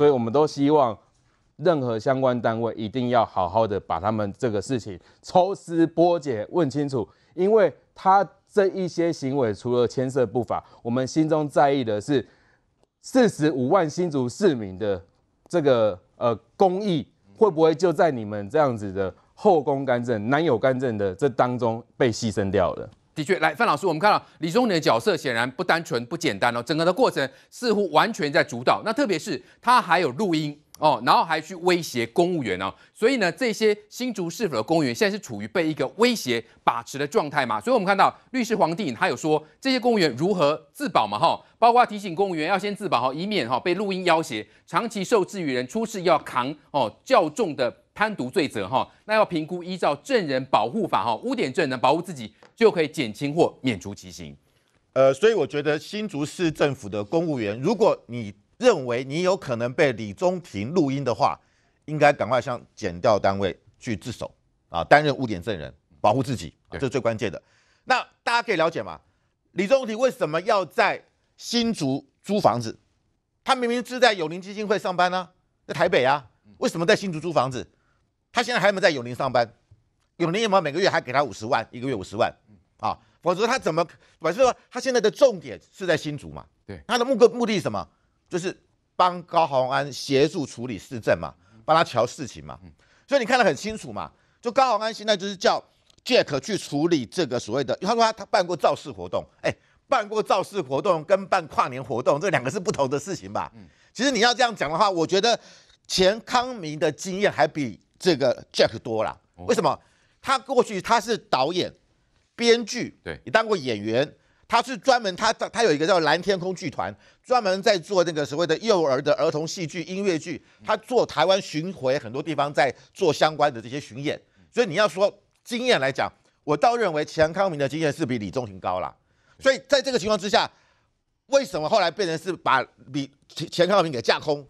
所以我们都希望，任何相关单位一定要好好的把他们这个事情抽丝剥茧问清楚，因为他这一些行为除了牵涉不法，我们心中在意的是四十五万新竹市民的这个呃公益会不会就在你们这样子的后宫干政、男友干政的这当中被牺牲掉了？的确，来范老师，我们看到李宗仁的角色显然不单纯不简单哦，整个的过程似乎完全在主导。那特别是他还有录音哦，然后还去威胁公务员哦，所以呢，这些新竹市府的公务员现在是处于被一个威胁把持的状态嘛。所以，我们看到律师黄帝他有说这些公务员如何自保嘛？哈，包括提醒公务员要先自保哈，以免哈被录音要挟，长期受制于人，出事要扛哦较重的。贪渎罪责哈，那要评估依照证人保护法哈，污点证人保护自己就可以减轻或免除其刑。呃，所以我觉得新竹市政府的公务员，如果你认为你有可能被李宗廷录音的话，应该赶快向检调单位去自首啊，担任污点证人，保护自己，这是最关键的。那大家可以了解吗？李宗廷为什么要在新竹租房子？他明明是在友宁基金会上班呢，在台北啊，为什么在新竹租房子？他现在还没在永宁上班，永宁没有每个月还给他五十万，一个月五十万，啊，否则他怎么？我是说他现在的重点是在新竹嘛，对，他的目个目的是什么？就是帮高宏安协助处理市政嘛，帮他调事情嘛，所以你看得很清楚嘛，就高宏安现在就是叫 Jack 去处理这个所谓的，他说他他办过造势活动，哎，办过造势活动跟办跨年活动，这两个是不同的事情吧？其实你要这样讲的话，我觉得前康明的经验还比。这个 Jack 多了，为什么？他过去他是导演、编剧，对，也当过演员。他是专门，他他有一个叫蓝天空剧团，专门在做那个所谓的幼儿的儿童戏剧、音乐剧。他做台湾巡回，很多地方在做相关的这些巡演。所以你要说经验来讲，我倒认为钱康明的经验是比李宗廷高了。所以在这个情况之下，为什么后来变成是把李钱康明给架空，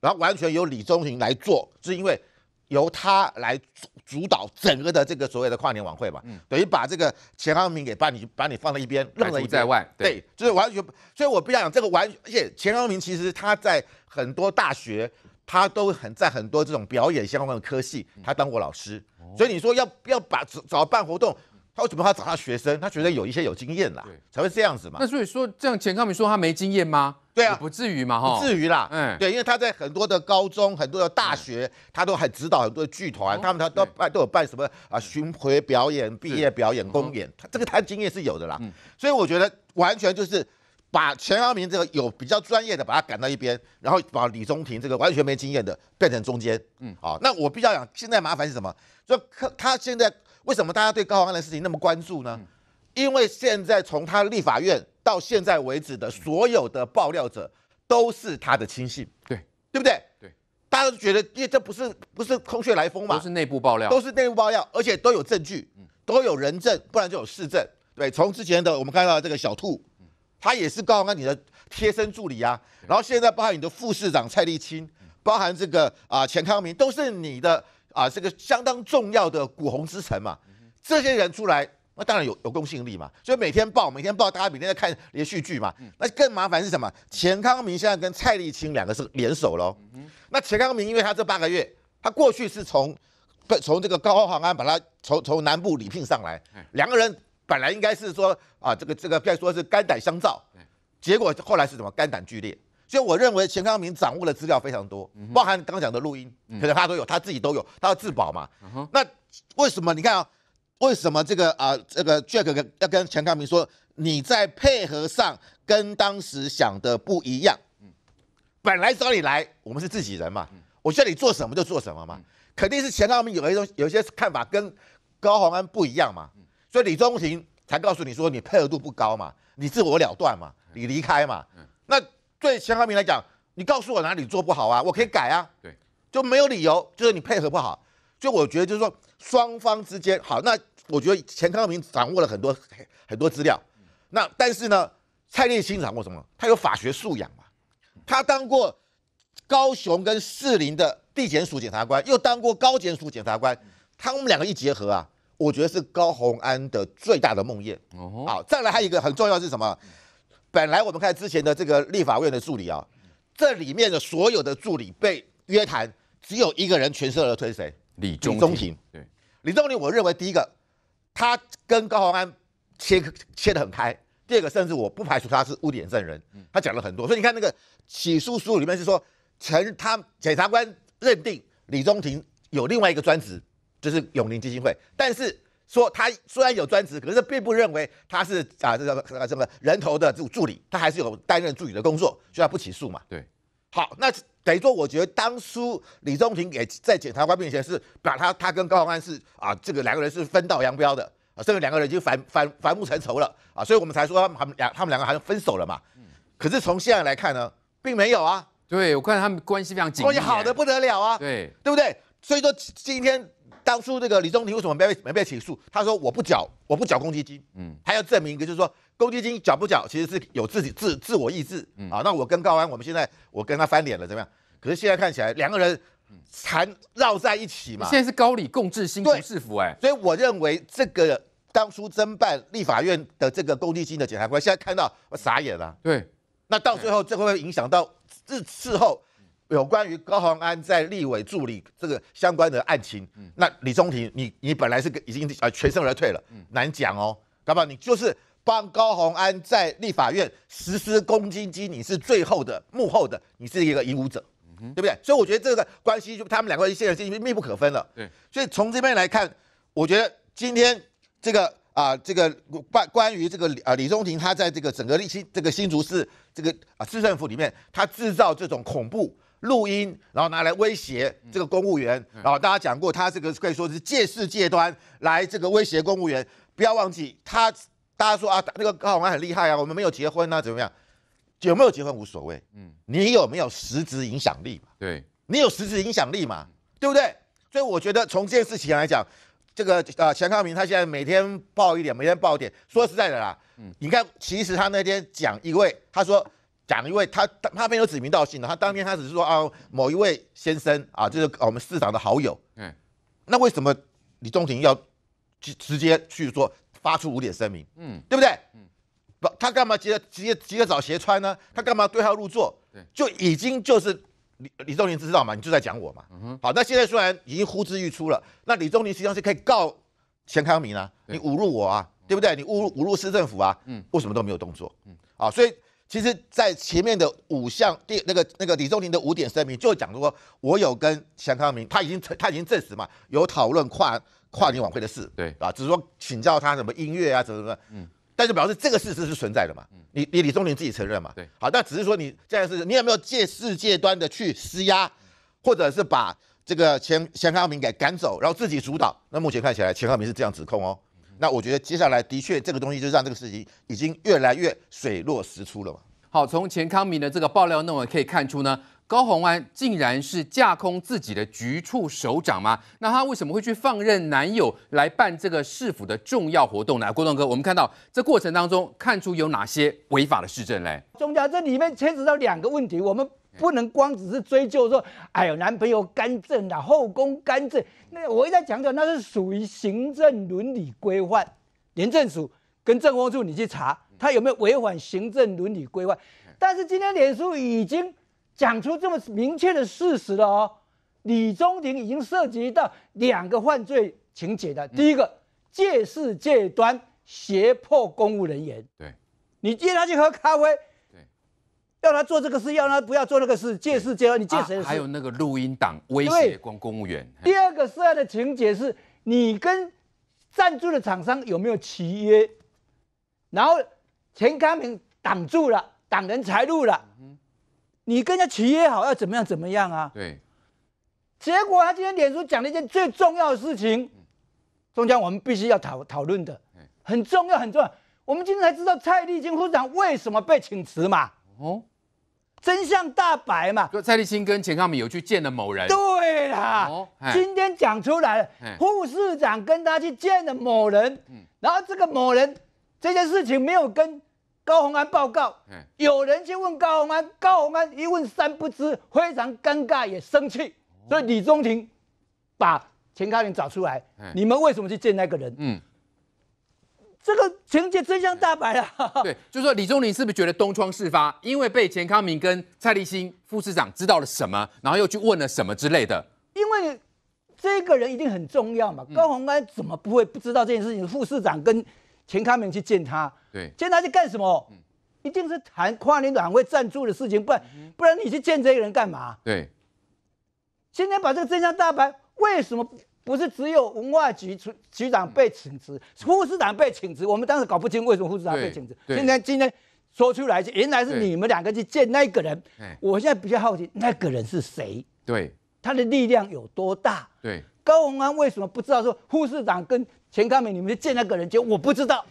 然后完全由李宗廷来做，是因为？由他来主主导整个的这个所谓的跨年晚会吧，等于把这个钱康明给把你把你放在一边，排一在外。对，就是完全。所以我不想讲这个完，而且钱康明其实他在很多大学，他都很在很多这种表演相关的科系，他当过老师。所以你说要要把找办活动，他为什么他找他学生？他觉得有一些有经验啦，才会这样子嘛。那所以说，这样钱康明说他没经验吗？对，不至于嘛，不至于啦。嗯，对，因为他在很多的高中、很多的大学，他都很指导很多剧团，他们他都办都有办什么啊巡回表演、毕业表演、公演，他这个他经验是有的啦。嗯，所以我觉得完全就是把全昭明这个有比较专业的把他赶到一边，然后把李宗廷这个完全没经验的变成中间。嗯，好，那我比较讲现在麻烦是什么？说他现在为什么大家对高黄的事情那么关注呢？因为现在从他立法院。到现在为止的所有的爆料者都是他的亲信，对对不对？对，大家都觉得，因为这不是不是空穴来风嘛，都是内部爆料，都是内部爆料，而且都有证据，都有人证，不然就有事证。对，从之前的我们看到这个小兔，他也是高安你的贴身助理啊，然后现在包含你的副市长蔡立青，包含这个啊钱康明，都是你的啊这个相当重要的股红之臣嘛，这些人出来。那当然有有公信力嘛，所以每天报每天报，大家每天在看连续剧嘛。那更麻烦是什么？钱康明现在跟蔡丽青两个是联手喽。那钱康明因为他这八个月，他过去是从从这个高航安把他从从南部礼聘上来，两个人本来应该是说啊这个这个该说是肝胆相照，结果后来是什么肝胆俱裂。所以我认为钱康明掌握的资料非常多，包含刚刚讲的录音，可能他都有，他自己都有，他要自保嘛。那为什么你看啊？为什么这个啊，这个 Jack 跟要跟钱康明说，你在配合上跟当时想的不一样。本来找你来，我们是自己人嘛，我叫你做什么就做什么嘛，肯定是钱康明有一种有一些看法跟高鸿安不一样嘛，所以李宗廷才告诉你说你配合度不高嘛，你自我了断嘛，你离开嘛。那对钱康明来讲，你告诉我哪里做不好啊，我可以改啊。对，就没有理由，就是你配合不好。就我觉得就是说。双方之间好，那我觉得钱康明掌握了很多很多资料，那但是呢，蔡立新掌握什么？他有法学素养嘛，他当过高雄跟士林的地检署检察官，又当过高检署检察官，他们两个一结合啊，我觉得是高鸿安的最大的梦魇。好，再来还有一个很重要是什么？本来我们看之前的这个立法院的助理啊，这里面的所有的助理被约谈，只有一个人全身而退，谁？李中庭，对李中庭，我认为第一个，他跟高鸿安切切得很开；第二个，甚至我不排除他是污点证人，他讲了很多。所以你看那个起诉书里面是说，陈他检察官认定李中庭有另外一个专职，就是永宁基金会。但是说他虽然有专职，可是并不认为他是啊这个什么人头的助助理，他还是有担任助理的工作，所以他不起诉嘛。对。好，那等于说，我觉得当初李宗廷也在检察官面前是把他他跟高安是啊，这个两个人是分道扬镳的啊，甚至两个人已经反反反目成仇了啊，所以我们才说他们两他们两个好像分手了嘛。嗯。可是从现在来看呢，并没有啊。对，我看他们关系非常紧关系好的不得了啊。对，对不对？所以说今天当初这个李宗廷为什么没被没被起诉？他说我不缴我不缴公积金，嗯，他要证明一个就是说。公积金缴不缴，其实是有自己自自我意志啊。那我跟高安，我们现在我跟他翻脸了，怎么样？可是现在看起来两个人缠绕在一起嘛。现在是高里共治，新福是福哎。所以我认为这个当初侦办立法院的这个公积金的检察官，现在看到我傻眼了。对，那到最后这会会影响到日事后有关于高宏安在立委助理这个相关的案情。嗯，那李宗廷，你你本来是已经呃全身而退了，嗯，难讲哦，搞不好你就是。帮高鸿安在立法院实施攻击机，你是最后的幕后的，你是一个引武者，对不对？所以我觉得这个关系就他们两个现在是密不可分了。对，所以从这边来看，我觉得今天这个啊，这个关关于这个啊李宗廷，他在这个整个新这个新竹市这个啊市政府里面，他制造这种恐怖录音，然后拿来威胁这个公务员。然后大家讲过，他这个可以说是借势借端来这个威胁公务员。不要忘记他。大家说啊，那个高鸿安很厉害啊，我们没有结婚啊，怎么样？有没有结婚无所谓，嗯，你有没有实质影响力嘛？对，你有实质影响力嘛？对不对？所以我觉得从这件事情来讲，这个呃，钱康明他现在每天爆一点，每天爆一点。说实在的啦，嗯，你看，其实他那天讲一位，他说讲一位，他他没有指名道姓的，他当天他只是说啊，某一位先生啊，就是我们市长的好友，嗯，那为什么李宗廷要直直接去说？发出五点声明，嗯，对不对？嗯，不，他干嘛急着急着急着找鞋穿呢？他干嘛对号入座？对，就已经就是李李宗林知道嘛？你就在讲我嘛。嗯哼。好，那现在虽然已经呼之欲出了，那李宗林实际上是可以告钱康明啊，你侮辱我啊，对不对？你侮辱侮辱市政府啊？嗯，为什么都没有动作？嗯，啊，所以其实，在前面的五项第那个那个李宗林的五点声明，就讲说，我有跟钱康明，他已经他已经证实嘛，有讨论跨。跨年晚会的事，对啊，只是说请教他什么音乐啊，怎么怎么，嗯，但是表示这个事实是存在的嘛，嗯，你你李宗林自己承认嘛，对，好，那只是说你现在是你有没有借世界端的去施压，或者是把这个钱钱康明给赶走，然后自己主导？那目前看起来钱康明是这样指控哦，那我觉得接下来的确这个东西就让这个事情已经越来越水落石出了嘛。好，从钱康明的这个爆料内容可以看出呢。高虹安竟然是架空自己的局处首长吗？那她为什么会去放任男友来办这个市府的重要活动呢？郭栋哥，我们看到这过程当中看出有哪些违法的市政嘞？中间这里面牵扯到两个问题，我们不能光只是追究说，哎呦，男朋友干政啊，后宫干政。那我一再在强调，那是属于行政伦理规范，廉政署跟政务处，你去查他有没有违反行政伦理规范。但是今天脸书已经。讲出这么明确的事实了哦，李宗廷已经涉及到两个犯罪情节的。第一个借势借端胁迫公务人员，对，你接他去喝咖啡，对，要他做这个事，要他不要做那个事，借势借端，你借谁的？还有那个录音党威胁公公务员。第二个涉案的情节是你跟赞助的厂商有没有契约？然后钱康明挡住了，挡人财路了。你跟人家企业好要怎么样怎么样啊？对，结果他今天脸书讲了一件最重要的事情，中间我们必须要讨讨论的，很重要很重要。我们今天才知道蔡立新副士长为什么被请辞嘛？哦，真相大白嘛。蔡立新跟钱康敏有去见了某人。对啦，今天讲出来了，护士长跟他去见了某人，然后这个某人这件事情没有跟。高鸿安报告，有人去问高鸿安，高鸿安一问三不知，非常尴尬也生气。所以李宗廷把钱康明找出来，你们为什么去见那个人？嗯，这个情节真相大白了。对，就说李宗廷是不是觉得东窗事发，因为被钱康明跟蔡立新副市长知道了什么，然后又去问了什么之类的？因为这个人一定很重要嘛，高鸿安怎么不会不知道这件事情？副市长跟请康明去见他，对，见他去干什么？一定是谈跨年晚会赞助的事情，不然不然你去见这个人干嘛？对。今天把这个真相大白，为什么不是只有文化局局局长被请辞，副市长被请辞？我们当时搞不清为什么副市长被请辞。今天今天说出来，原来是你们两个去见那个人。我现在比较好奇，那个人是谁？对，他的力量有多大？对，高鸿安为什么不知道说护士长跟？钱康明，你们去见那个人去，我不知道。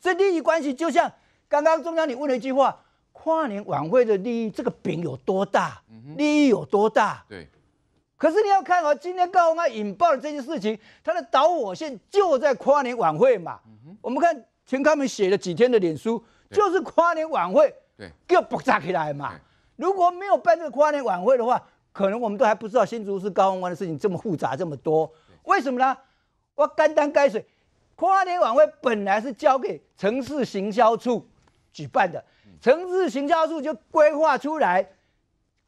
这利益关系就像刚刚中央，你问了一句话：跨年晚会的利益，这个饼有多大？利益有多大？对。可是你要看哦，今天高鸿安引爆的这件事情，它的导火线就在跨年晚会嘛。我们看钱康明写了几天的脸书，就是跨年晚会，对，又爆炸起来嘛。如果没有办这个跨年晚会的话，可能我们都还不知道新竹市高鸿安的事情这么复杂这么多。为什么呢？我肝胆盖水，跨年晚会本来是交给城市行销处举办的，城市行销处就规划出来，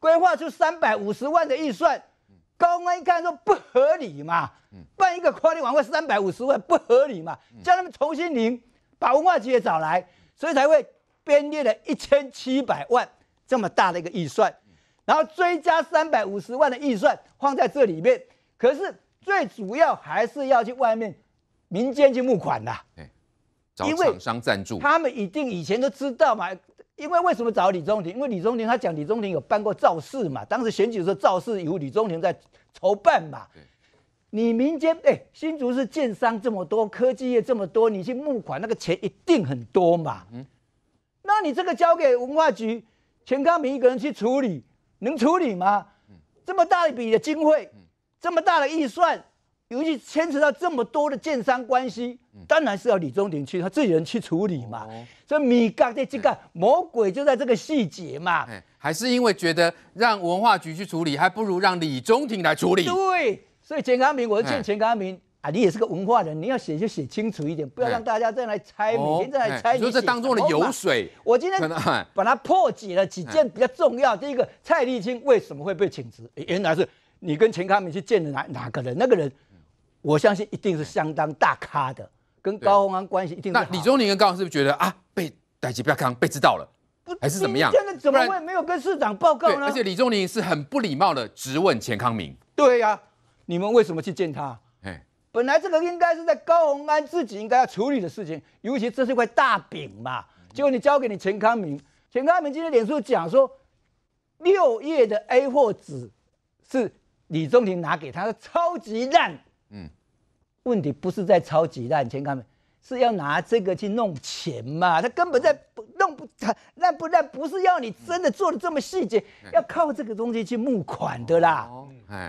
规划出三百五十万的预算，高官一看说不合理嘛，办一个跨年晚会三百五十万不合理嘛，叫他们重新零，把文化局也找来，所以才会编列了一千七百万这么大的一个预算，然后追加三百五十万的预算放在这里面，可是。最主要还是要去外面民间去募款的，为厂商赞助。他们一定以前都知道嘛，因为为什么找李宗廷？因为李宗廷他讲李宗廷有办过造势嘛，当时选举时候造势有李宗廷在筹办嘛。你民间哎，新竹是建商这么多，科技业这么多，你去募款那个钱一定很多嘛。嗯，那你这个交给文化局钱康明一个人去处理，能处理吗？这么大一笔的经费。这么大的预算，尤其牵涉到这么多的建商关系，当然是要李宗廷去他自己人去处理嘛。所以米缸的这个魔鬼就在这个细节嘛。还是因为觉得让文化局去处理，还不如让李宗廷来处理。对，所以钱康明，我劝钱康明啊，你也是个文化人，你要写就写清楚一点，不要让大家再来猜，每天再来猜。以这当中的油水。我今天把它破解了几件比较重要第一个蔡立青为什么会被请辞，原来是。你跟钱康明去见了哪哪个人？那个人，我相信一定是相当大咖的，跟高鸿安关系一定。那李宗林跟高鸿是不是觉得啊，被逮起不要看，被知道了，还是怎么样？现在怎么会没有跟市长报告呢？而且李宗林是很不礼貌的直问钱康明。对呀，你们为什么去见他？哎，本来这个应该是在高鸿安自己应该要处理的事情，尤其这是块大饼嘛。结果你交给你钱康明，钱康明今天脸书讲说，六页的 A 货纸是。李宗廷拿给他的超级烂，嗯，问题不是在超级烂，钱刚是要拿这个去弄钱嘛，他根本在弄不烂不烂，不是要你真的做的这么细节，要靠这个东西去募款的啦，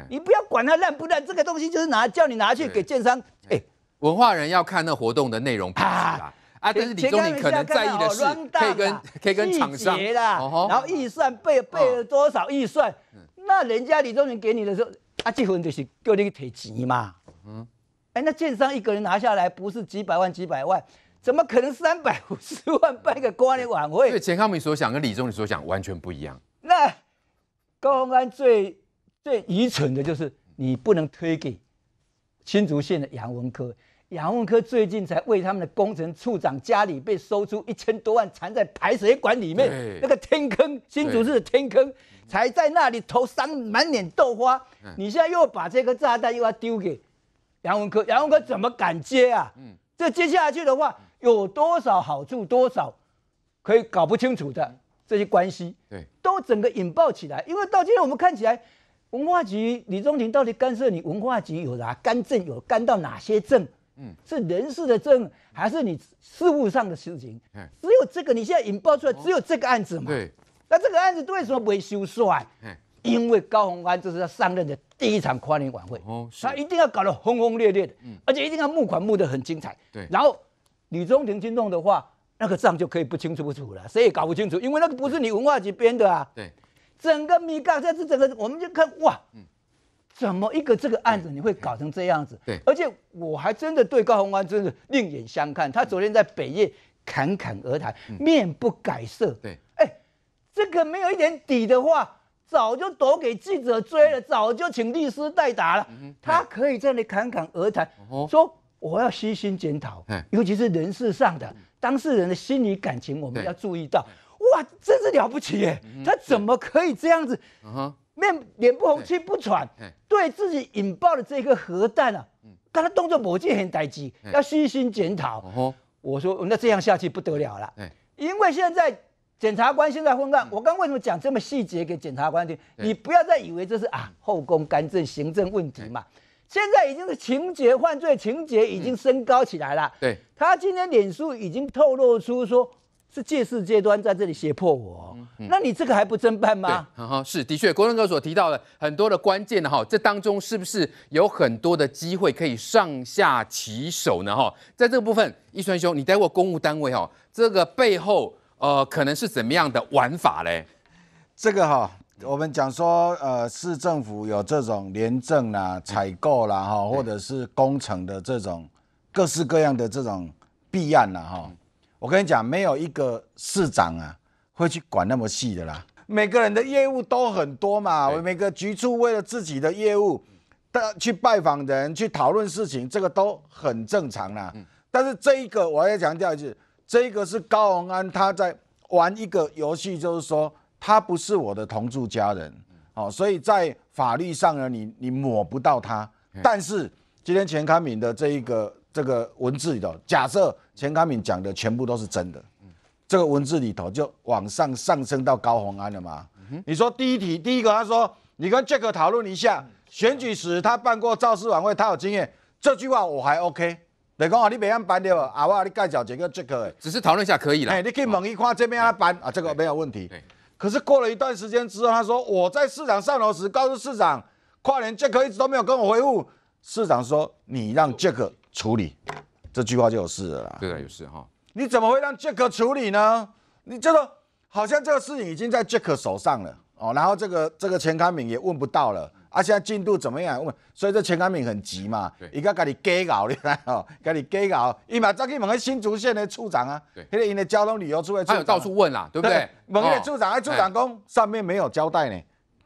你不要管它烂不烂，这个东西就是拿叫你拿去给建商，哎，文化人要看那活动的内容，啪啊，但是李宗庭可能在意的是可以跟可以跟厂商然后预算备备多少预算。那人家李宗仁给你的时候，啊，结婚就是叫你去提钱嘛。嗯。哎，那建商一个人拿下来不是几百万几百万，怎么可能三百五十万办一个公安的晚会？对，钱康明所想跟李宗仁所想完全不一样。那高鸿安最最愚蠢的就是，你不能推给新竹县的杨文科。杨文科最近才为他们的工程处长家里被搜出一千多万藏在排水管里面，那个天坑，新竹市的天坑。才在那里头三满脸豆花，你现在又把这个炸弹又要丢给杨文科，杨文科怎么敢接啊？嗯，这接下去的话有多少好处，多少可以搞不清楚的这些关系，对，都整个引爆起来。因为到今天我们看起来，文化局李宗廷到底干涉你文化局有哪干政，有干到哪些政？嗯，是人事的政，还是你事务上的事情？嗯，只有这个你现在引爆出来，只有这个案子嘛？对。那这个案子为什么不会修税？因为高宏安这是他上任的第一场跨年晚会，他一定要搞得轰轰烈烈的，而且一定要募款募得很精彩。对，然后李宗廷去弄的话，那个账就可以不清楚不楚了，谁也搞不清楚，因为那个不是你文化局编的啊。对，整个米高，这是整个，我们就看哇，怎么一个这个案子你会搞成这样子？对，而且我还真的对高宏安真的另眼相看，他昨天在北夜侃侃而谈，面不改色。对。这个没有一点底的话，早就躲给记者追了，早就请律师代打了。他可以在那侃侃而谈，说我要悉心检讨，尤其是人事上的，当事人的心理感情，我们要注意到。哇，真是了不起耶！他怎么可以这样子？面脸不红，气不喘，对自己引爆的这个核弹啊，他他动作敏件很呆劲，要悉心检讨。我说那这样下去不得了了，因为现在。检察官现在混干，我刚为什么讲这么细节给检察官听？你不要再以为这是啊后宫干政行政问题嘛，现在已经是情节犯罪，情节已经升高起来了。对他今天脸书已经透露出说是借势阶段在这里胁迫我，那你这个还不侦办吗？哈是的确，国政哥所提到的很多的关键的哈，这当中是不是有很多的机会可以上下其手呢？哈，在这个部分，一川兄，你待会公务单位哈，这个背后。呃，可能是怎么样的玩法嘞？这个哈，我们讲说，呃，市政府有这种廉政啦、采购啦，哈，或者是工程的这种各式各样的这种弊案啦，哈。我跟你讲，没有一个市长啊会去管那么细的啦。每个人的业务都很多嘛，每个局处为了自己的业务，去拜访人、去讨论事情，这个都很正常啦。但是这一个，我要强调一句。这个是高宏安，他在玩一个游戏，就是说他不是我的同住家人，哦，所以在法律上呢，你你抹不到他。但是今天钱康敏的这一个这个文字里头，假设钱康敏讲的全部都是真的，这个文字里头就往上上升到高宏安了嘛？你说第一题第一个，他说你跟杰克讨论一下选举时他办过造势晚会，他有经验，这句话我还 OK。你讲好，你没按办对啊，我旺，你介绍这个这个，只是讨论一下可以了。哎，你可以猛一看这边按办啊，这个没有问题。可是过了一段时间之后，他说我在市长上楼时告诉市长，跨年这个一直都没有跟我回复。市长说：“你让这个处理。”这句话就有事了啦。对啊，有事哈。你怎么会让 j a 处理呢？你这个好像这个事情已经在杰克手上了哦，然后这个这个钱康敏也问不到了。啊，现在进度怎么样？问，所以这钱干敏很急嘛，伊个家己急熬咧，哦，家己急熬，伊嘛再去问个新竹县的处长啊，对，那个因为交通旅游处的处长到处问啦，对不对？问个处长，哎，处长讲上面没有交代呢，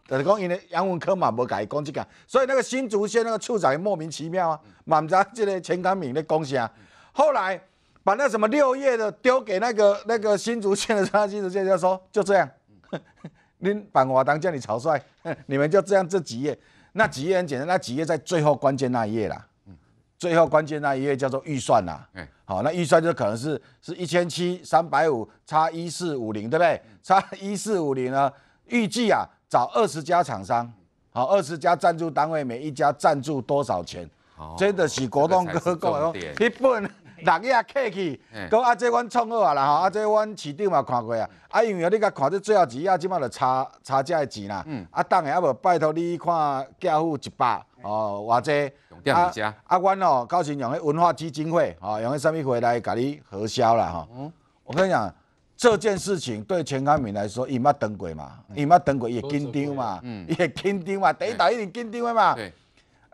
就是讲因为杨文科嘛无改，讲这个，所以那个新竹县那个处长也莫名其妙啊，满杂这个钱干敏的公司啊，后来把那什么六月的丢给那个那个新竹县的什新竹县就说就这样。您把华当叫你草率，你们就这样这几页，那几页很简单，那几页在最后关键那一页啦。最后关键那一页叫做预算啦。好，那预算就可能是是一千七三百五，差一四五零，对不对？差一四五零呢，预计啊找二十家厂商，好，二十家赞助单位，每一家赞助多少钱？真的喜国栋哥够哦，一本。人也客气，讲啊，这阮创好啊啦吼，啊这阮市长嘛看过啊，啊因为你甲看这最后一页，即嘛着差差价的钱啦，啊等下啊无拜托你看交付一百哦，或者啊啊，阮哦，到时用迄文化基金会哦，用迄啥物会来甲你核销啦吼。我跟你讲，这件事情对钱康敏来说，伊毋捌等过嘛，伊毋嘛等伊会紧张嘛，伊会紧张嘛，第一道一定紧张诶嘛。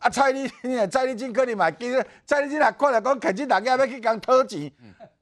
啊，蔡立青，蔡立可跟你买实蔡立青也看了，讲肯定大家要去讲讨钱。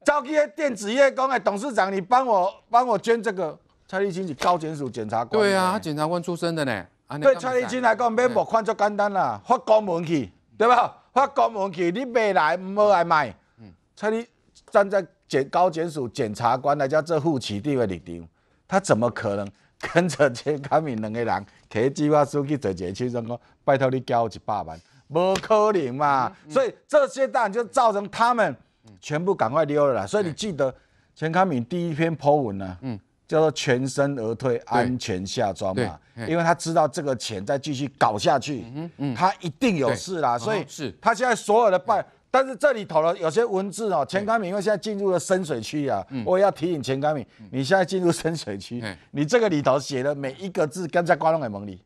早个电子业讲的董事长，你帮我帮我捐这个。蔡立青是高检署检察官。对啊，他检察官出身的呢。对蔡立青来讲，买木款就简单啦，发公文去，对吧？发公文去，你未来唔好来卖。嗯。蔡立站在检高检署检察官来讲，这副旗地位立场，他怎么可能跟着这 康敏两的人？提计划书去坐一个去人哦，拜托你交一百万，无可能嘛。所以这些然就造成他们全部赶快溜了啦。所以你记得钱康敏第一篇 po 文呢，嗯，叫做全身而退，安全下庄嘛。因为他知道这个钱再继续搞下去，嗯嗯，他一定有事啦。所以是他现在所有的办，但是这里头了有些文字哦，钱刚敏，因为现在进入了深水区啊，我也要提醒钱刚敏，你现在进入深水区，你这个里头写的每一个字，跟在观众眼眸里，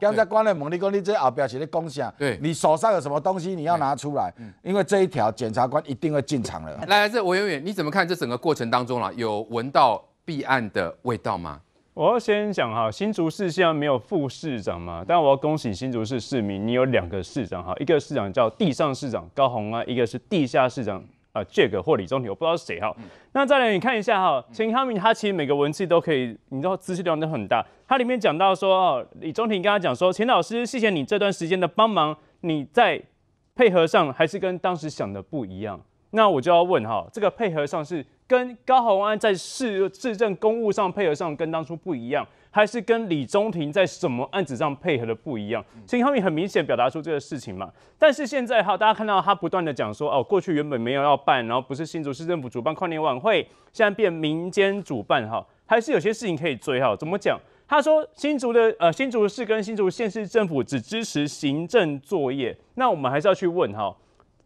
跟在观众眼眸里，说你这些阿写的公信啊，你手上有什么东西你要拿出来，因为这一条检察官一定会进场了。来这吴永远，你怎么看这整个过程当中啊，有闻到避案的味道吗？我要先讲哈，新竹市现在没有副市长嘛，但我要恭喜新竹市市民，你有两个市长哈，一个市长叫地上市长高鸿啊，一个是地下市长啊，Jack 或李宗廷，我不知道是谁哈。那再来你看一下哈，陈康明他其实每个文字都可以，你知道资讯量都很大，他里面讲到说哦，李宗廷跟他讲说，钱老师谢谢你这段时间的帮忙，你在配合上还是跟当时想的不一样。那我就要问哈，这个配合上是？跟高鸿安在市市政公务上配合上跟当初不一样，还是跟李宗廷在什么案子上配合的不一样？以宏面很明显表达出这个事情嘛。但是现在哈，大家看到他不断的讲说，哦，过去原本没有要办，然后不是新竹市政府主办跨年晚会，现在变民间主办哈，还是有些事情可以追哈。怎么讲？他说新竹的呃新竹市跟新竹县市政府只支持行政作业，那我们还是要去问哈。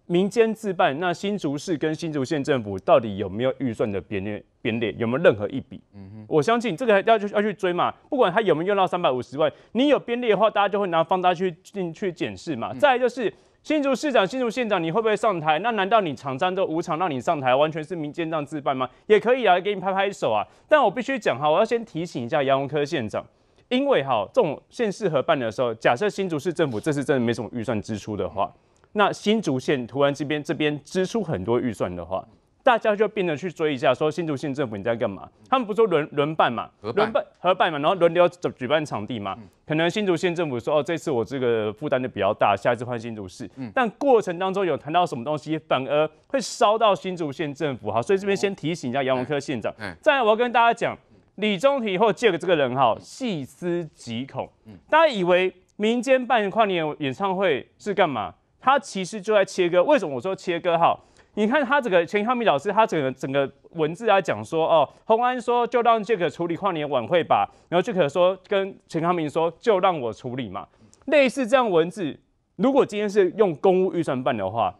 民间自办，那新竹市跟新竹县政府到底有没有预算的编列？编列有没有任何一笔？嗯哼，我相信这个要去要去追嘛，不管他有没有用到三百五十万，你有编列的话，大家就会拿放大去进去检视嘛。再就是新竹市长、新竹县长，你会不会上台？那难道你厂商都无偿让你上台，完全是民间这样自办吗？也可以啊，给你拍拍手啊。但我必须讲哈，我要先提醒一下杨文科县长，因为哈，这种县市合办的时候，假设新竹市政府这次真的没什么预算支出的话。那新竹县、图然这边这边支出很多预算的话，大家就变得去追一下，说新竹县政府你在干嘛？他们不是说轮轮办嘛，轮办合办嘛，然后轮流举办场地嘛。可能新竹县政府说，哦，这次我这个负担就比较大，下一次换新竹市。但过程当中有谈到什么东西，反而会烧到新竹县政府。哈。所以这边先提醒一下杨文科县长。再来，我要跟大家讲，李中廷以后借的这个人哈，细思极恐。大家以为民间办跨年演唱会是干嘛？他其实就在切割，为什么我说切割？哈，你看他这个钱康明老师，他整个整个文字来讲说，哦，洪安说就让 Jack 处理跨年晚会吧，然后 Jack 说跟钱康明说就让我处理嘛。类似这样文字，如果今天是用公务预算办的话，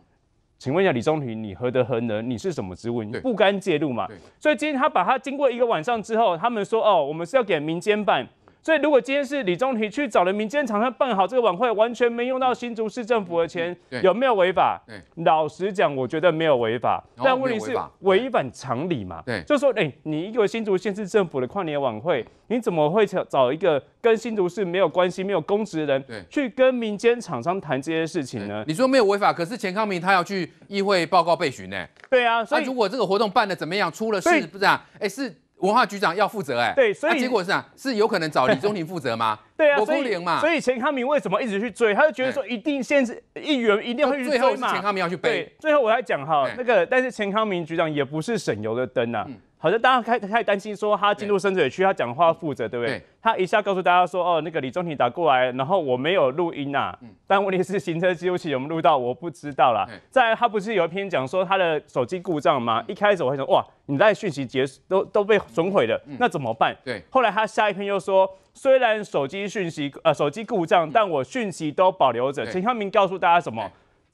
请问一下李宗平，你何德何能？你是什么职务？你不甘介入嘛？所以今天他把他经过一个晚上之后，他们说，哦，我们是要给民间办。所以，如果今天是李宗廷去找了民间厂商办好这个晚会，完全没用到新竹市政府的钱，有没有违法？老实讲，我觉得没有违法。但问题是违反常理嘛？对，就说，哎，你一个新竹县市政府的跨年晚会，你怎么会找找一个跟新竹市没有关系、没有公职的人去跟民间厂商谈这些事情呢？你说没有违法，可是钱康明他要去议会报告备询呢？对啊，所以如果这个活动办的怎么样，出了事不是？哎，是。文化局长要负责哎，对，所以结果是啊，是有可能找李宗廷负责吗？对啊，国嘛。所以钱康明为什么一直去追？他就觉得说一定限制议员一定会去追嘛。最后钱康明要去背。对，最后我来讲哈，那个但是钱康明局长也不是省油的灯呐。好像大家开太担心说他进入深水区，他讲话负责对不对？他一下告诉大家说，哦，那个李宗廷打过来，然后我没有录音啊，但问题是行车记录器有没录到，我不知道啦。再他不是有一篇讲说他的手机故障吗？一开始我会说，哇，你在讯息结束都都被损毁了，那怎么办？对，后来他下一篇又说，虽然手机讯息呃手机故障，但我讯息都保留着。陈昌民告诉大家什么？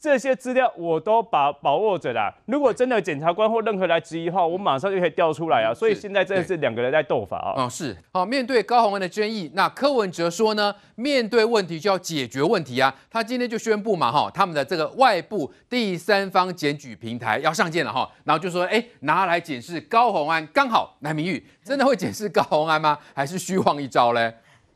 这些资料我都把把握着啦。如果真的检察官或任何来质疑的话，我马上就可以调出来啊。所以现在真的是两个人在斗法啊。哦，是。好，面对高鸿安的争议，那柯文哲说呢，面对问题就要解决问题啊。他今天就宣布嘛，哈，他们的这个外部第三方检举平台要上线了哈。然后就说，哎，拿来检视高鸿安，刚好赖明玉真的会检视高鸿安吗？还是虚晃一招嘞？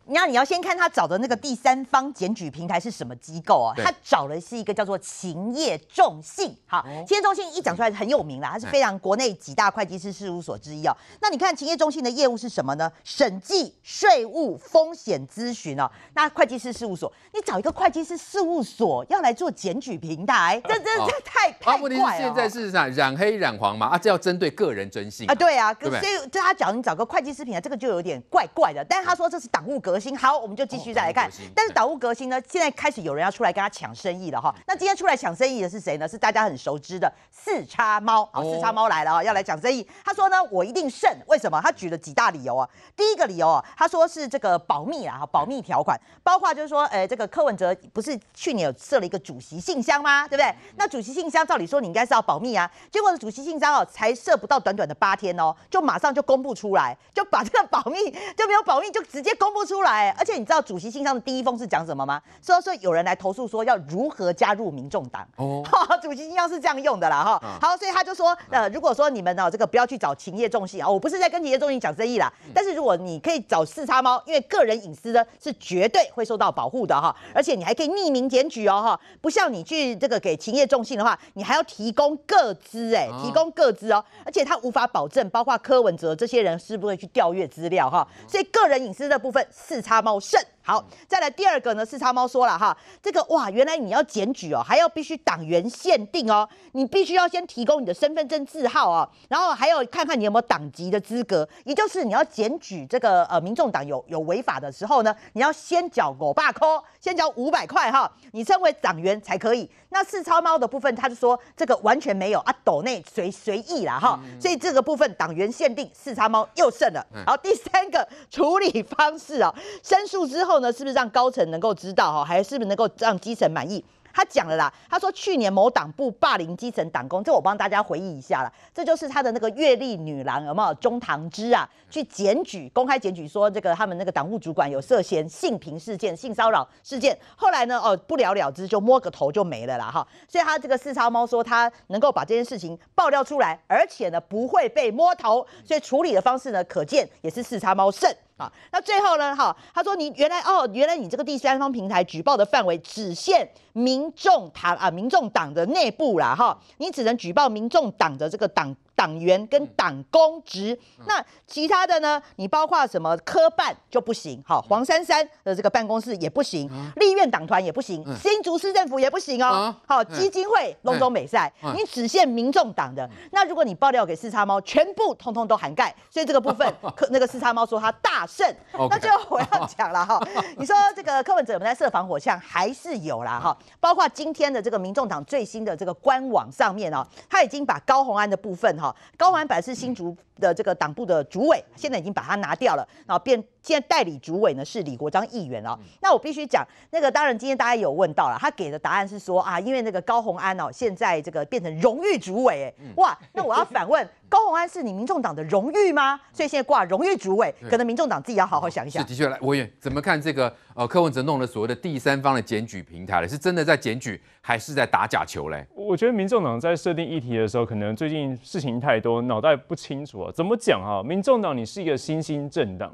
你要，你要先看他找的那个第三方检举平台是什么机构啊？他找的是一个叫做勤业众信，好，勤业众信一讲出来很有名啦，它是非常国内几大会计师事务所之一啊。那你看勤业众信的业务是什么呢？审计、税务、风险咨询哦。那会计师事务所，你找一个会计师事务所要来做检举平台，这这这太太不，怪了。现在事实上染黑染黄嘛，啊，这要针对个人征信啊，对啊，所以就他讲你找个会计师平台，这个就有点怪怪的。但是他说这是党务革。革新好，我们就继续再来看。但是导物革新呢，现在开始有人要出来跟他抢生意了哈。那今天出来抢生意的是谁呢？是大家很熟知的四叉猫。哦，四叉猫来了啊，要来讲生意。他说呢，我一定胜。为什么？他举了几大理由啊。第一个理由啊，他说是这个保密啊，保密条款，包括就是说，呃，这个柯文哲不是去年有设了一个主席信箱吗？对不对？那主席信箱照理说你应该是要保密啊，结果呢，主席信箱哦才设不到短短的八天哦，就马上就公布出来，就把这个保密就没有保密，就直接公布出。来，而且你知道主席信上的第一封是讲什么吗？说说有人来投诉说要如何加入民众党哦。主席信上是这样用的啦哈。好，所以他就说，呃，如果说你们呢这个不要去找勤业重信啊，我不是在跟勤业重信讲生意啦。但是如果你可以找四叉猫，因为个人隐私呢是绝对会受到保护的哈，而且你还可以匿名检举哦哈。不像你去这个给勤业重信的话，你还要提供各资哎，提供各资哦，而且他无法保证包括柯文哲这些人是不是去调阅资料哈。所以个人隐私的部分是。四插猫盛。好，再来第二个呢？四超猫说了哈，这个哇，原来你要检举哦，还要必须党员限定哦，你必须要先提供你的身份证字号哦，然后还有看看你有没有党籍的资格，也就是你要检举这个呃民众党有有违法的时候呢，你要先缴狗爸扣，先缴五百块哈，你称为党员才可以。那四超猫的部分，他就说这个完全没有啊，斗内随随意啦哈，所以这个部分党员限定，四超猫又胜了。好，第三个处理方式哦，申诉之后。后呢，是不是让高层能够知道哈，还是不是能够让基层满意？他讲了啦，他说去年某党部霸凌基层党工，这我帮大家回忆一下啦。这就是他的那个阅历女郎有没有中堂之啊？去检举，公开检举说这个他们那个党务主管有涉嫌性平事件、性骚扰事件，后来呢哦不了了之，就摸个头就没了啦哈。所以他这个四超猫说他能够把这件事情爆料出来，而且呢不会被摸头，所以处理的方式呢可见也是四超猫胜。啊，那最后呢？哈，他说你原来哦，原来你这个第三方平台举报的范围只限民众党啊，民众党的内部啦，哈，你只能举报民众党的这个党。党员跟党公职，那其他的呢？你包括什么科办就不行，好，黄珊珊的这个办公室也不行，立院党团也不行，新竹市政府也不行哦。好，基金会、龙州美赛，你只限民众党的。那如果你爆料给四叉猫，全部通通都涵盖。所以这个部分，科 那个四叉猫说他大胜。那就我要讲了哈，你说这个柯文哲我们在设防火墙还是有啦哈，包括今天的这个民众党最新的这个官网上面哦，他已经把高红安的部分哈。高环板是新竹的这个党部的主委，现在已经把他拿掉了，然后变现在代理主委呢是李国章议员了。那我必须讲，那个当然今天大家有问到了，他给的答案是说啊，因为那个高红安哦，现在这个变成荣誉主委，哎，哇，那我要反问。高鸿安是你民众党的荣誉吗？所以现在挂荣誉主委，可能民众党自己要好好想一想。是的确，来，我也怎么看这个呃柯文哲弄的所谓的第三方的检举平台了，是真的在检举还是在打假球嘞？我觉得民众党在设定议题的时候，可能最近事情太多，脑袋不清楚啊。怎么讲啊？民众党你是一个新兴政党。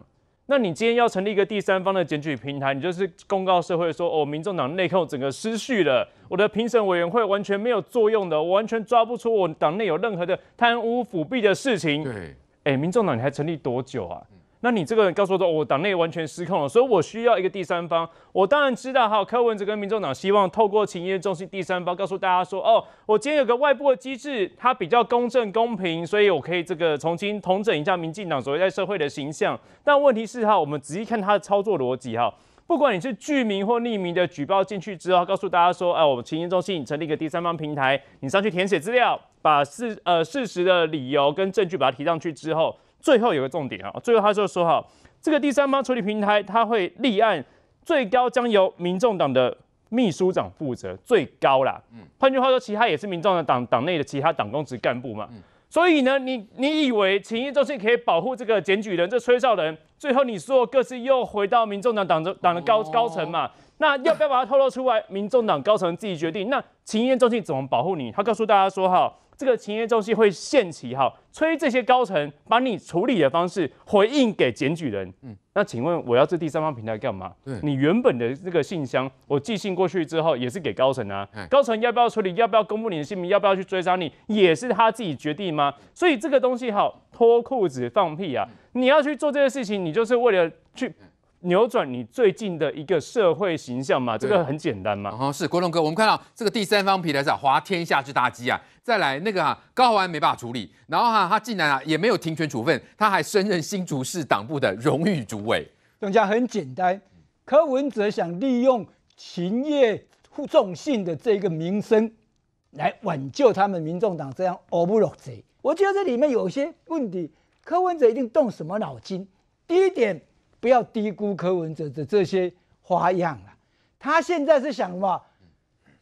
那你今天要成立一个第三方的检举平台，你就是公告社会说，哦，民众党内控整个失序了，我的评审委员会完全没有作用的，完全抓不出我党内有任何的贪污腐弊的事情。对，哎，民众党你还成立多久啊？那你这个告诉说，我党内完全失控了，所以我需要一个第三方。我当然知道，哈，柯文哲跟民众党希望透过情业中心第三方告诉大家说，哦，我今天有个外部的机制，它比较公正公平，所以我可以这个重新重整一下民进党所在社会的形象。但问题是，哈，我们仔细看它的操作逻辑，哈，不管你是具名或匿名的举报进去之后，告诉大家说，哎，我们情谊中心成立一个第三方平台，你上去填写资料，把事呃事实的理由跟证据把它提上去之后。最后有个重点啊，最后他就说哈，这个第三方处理平台他会立案，最高将由民众党的秘书长负责，最高啦。嗯，换句话说，其他也是民众的党党内的其他党公职干部嘛。嗯。所以呢，你你以为情谊中心可以保护这个检举人、这吹哨人？最后你说各自又回到民众党党的党的高高层嘛？那要不要把它透露出来？民众党高层自己决定。那情谊中心怎么保护你？他告诉大家说哈。这个情业中心会限期哈，催这些高层把你处理的方式回应给检举人。嗯，那请问我要这第三方平台干嘛？你原本的这个信箱，我寄信过去之后也是给高层啊。高层要不要处理？要不要公布你的姓名？要不要去追杀你？也是他自己决定吗？所以这个东西哈，脱裤子放屁啊！你要去做这个事情，你就是为了去。扭转你最近的一个社会形象嘛？这个很简单嘛？哦，是国龙哥，我们看到这个第三方平台是滑天下之大稽啊！再来那个哈，高浩安没办法处理，然后哈，他竟然啊也没有停权处分，他还升任新竹市党部的荣誉主委。更下很简单，柯文哲想利用勤业负重信的这个名声，来挽救他们民众党这样熬不落贼。我觉得这里面有些问题，柯文哲一定动什么脑筋？第一点。不要低估柯文哲的这些花样了。他现在是想什么？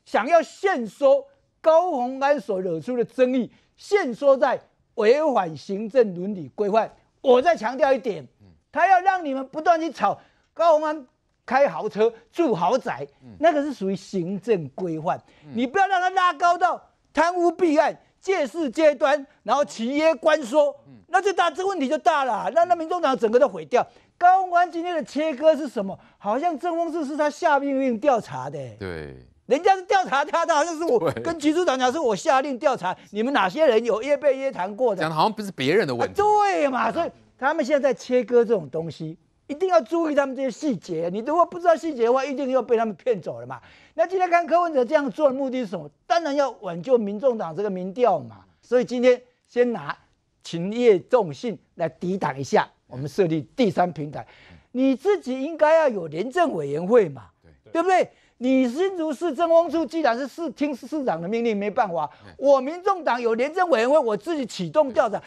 想要限缩高虹安所惹出的争议，限缩在违反行政伦理规范。我再强调一点，他要让你们不断去吵高虹安开豪车住豪宅，那个是属于行政规范。你不要让他拉高到贪污弊案、借势阶端，然后企业关说，那就大，这问题就大了。那那民众党整个都毁掉。高官今天的切割是什么？好像郑峰志是他下命令调查的。对，人家是调查他，的，好像是我跟局处长讲，是我下令调查，你们哪些人有约被约谈过的？讲的好像不是别人的问题。对嘛，所以他们现在在切割这种东西，一定要注意他们这些细节。你如果不知道细节的话，一定又被他们骗走了嘛。那今天看柯文哲这样做的目的是什么？当然要挽救民众党这个民调嘛。所以今天先拿情业重信来抵挡一下。我们设立第三平台，你自己应该要有廉政委员会嘛？对，对不对？你新竹市政公处既然是市听市长的命令，没办法。我民众党有廉政委员会，我自己启动调查，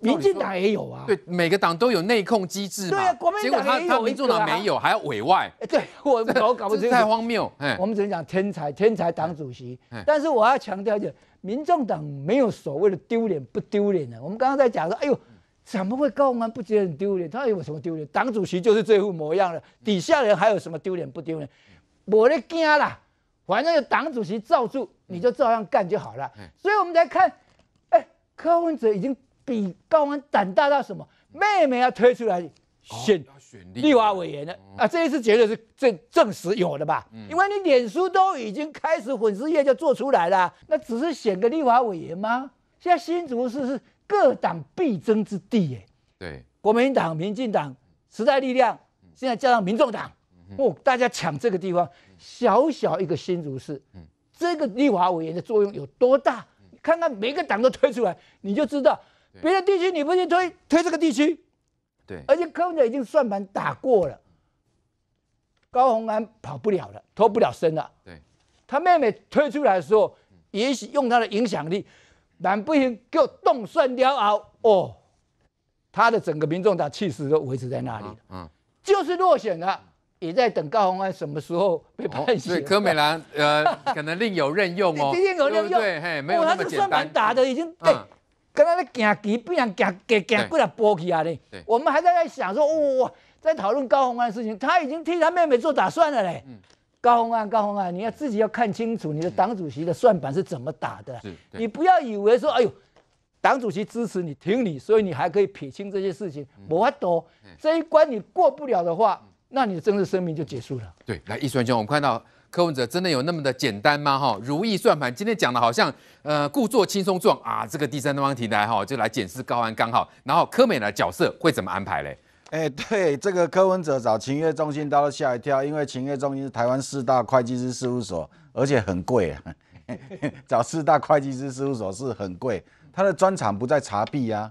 民进党也有啊。对，每个党都有内控机制对啊，国民党也有，民众党没有，还要委外。对，我搞不，清太荒谬。我们只能讲天才，天才党主席。但是我要强调一点，民众党没有所谓的丢脸不丢脸的。我们刚刚在讲说，哎呦。怎么会高文安不觉得很丢脸？他有什么丢脸？党主席就是这副模样了，底下人还有什么丢脸不丢脸？我的家啦，反正有党主席罩住，你就照样干就好了。所以，我们来看，哎，柯文哲已经比高文安胆大到什么？妹妹要推出来选立法委员了啊！这一次绝对是证证实有的吧？因为你脸书都已经开始粉丝页就做出来了，那只是选个立法委员吗？现在新竹市是。各党必争之地耶，对，国民党、民进党、时代力量，现在加上民众党，哦，大家抢这个地方，小小一个新竹市，这个立法委员的作用有多大？看看每个党都推出来，你就知道，别的地区你不去推，推这个地区，对，而且柯文哲已经算盘打过了，高洪安跑不了了，脱不了身了，对，他妹妹推出来的时候，也许用他的影响力。难不行，就动算雕鳌哦。他的整个民众党气势都维持在那里，嗯，就是落选了，也在等高鸿安什么时候被刑。所以柯美兰呃，可能另有任用哦，对，对，对，嘿，没有那么简单。打的已经对，跟他在行棋，变行行行过来波起来了。我们还在在想说，哇，在讨论高鸿安事情，他已经替他妹妹做打算了嘞。高宏啊，高宏啊，你要自己要看清楚你的党主席的算盘是怎么打的。你不要以为说，哎呦，党主席支持你、挺你，所以你还可以撇清这些事情。我嗯、这一关你过不了的话，那你的政治生命就结束了。对，来，易传军，我们看到柯文哲真的有那么的简单吗？哈，如意算盘，今天讲的好像，呃，故作轻松状啊。这个第三方提来哈，就来检视高安刚好，然后柯美的角色会怎么安排嘞？哎，对，这个柯文哲找情业中心，他都吓一跳，因为情业中心是台湾四大会计师事务所，而且很贵。找四大会计师事务所是很贵，他的专长不在查弊啊。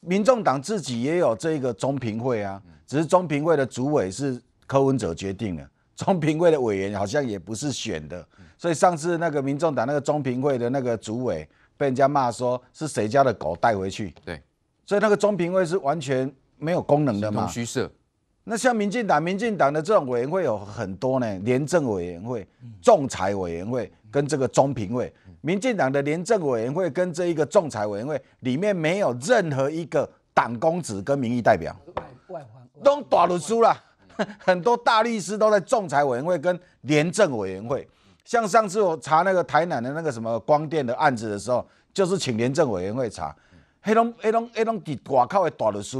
民众党自己也有这个中评会啊，只是中评会的主委是柯文哲决定的，中评会的委员好像也不是选的，所以上次那个民众党那个中评会的那个主委被人家骂说是谁家的狗带回去？对，所以那个中评会是完全。没有功能的吗？虚设。那像民进党，民进党的这种委员会有很多呢，廉政委员会、仲裁委员会跟这个中评委。民进党的廉政委员会跟这一个仲裁委员会里面没有任何一个党公子跟民意代表，都打了输了。很多大律师都在仲裁委员会跟廉政委员会。像上次我查那个台南的那个什么光电的案子的时候，就是请廉政委员会查，黑龙黑龙黑龙是外口的大律师。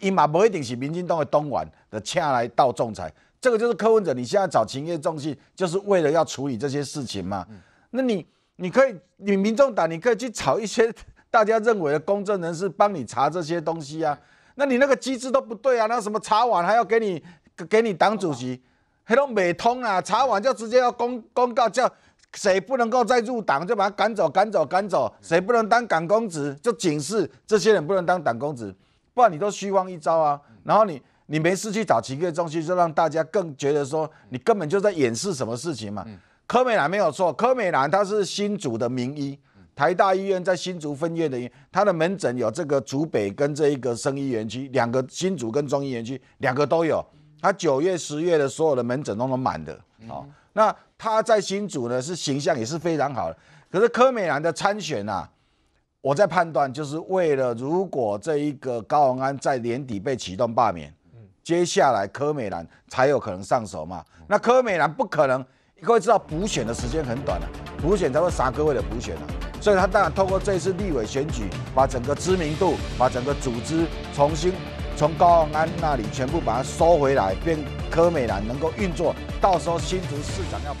立嘛不一定起民进党的东宛的请来到仲裁，这个就是柯文哲。你现在找情业重信，就是为了要处理这些事情嘛？那你你可以你民众党，你可以去找一些大家认为的公正人士帮你查这些东西啊。那你那个机制都不对啊！那什么查完还要给你给你党主席还都美通啊？查完就直接要公公告叫谁不能够再入党，就把他赶走赶走赶走。谁不能当党公子，就警示这些人不能当党公子。不然你都虚晃一招啊，然后你你没事去找奇怪东西，就让大家更觉得说你根本就在掩饰什么事情嘛。柯美兰没有错，柯美兰她是新竹的名医，台大医院在新竹分院的，她的门诊有这个竹北跟这一个生医园区两个新竹跟中医园区两个都有，她九月十月的所有的门诊都能满的，哦。那她在新竹呢是形象也是非常好的，可是柯美兰的参选呐。我在判断，就是为了如果这一个高鸿安在年底被启动罢免，接下来柯美兰才有可能上手嘛。那柯美兰不可能，各位知道补选的时间很短了，补选才会杀各位的补选啊。所以他当然透过这一次立委选举，把整个知名度，把整个组织重新从高鸿安那里全部把它收回来，变柯美兰能够运作。到时候新竹市长要。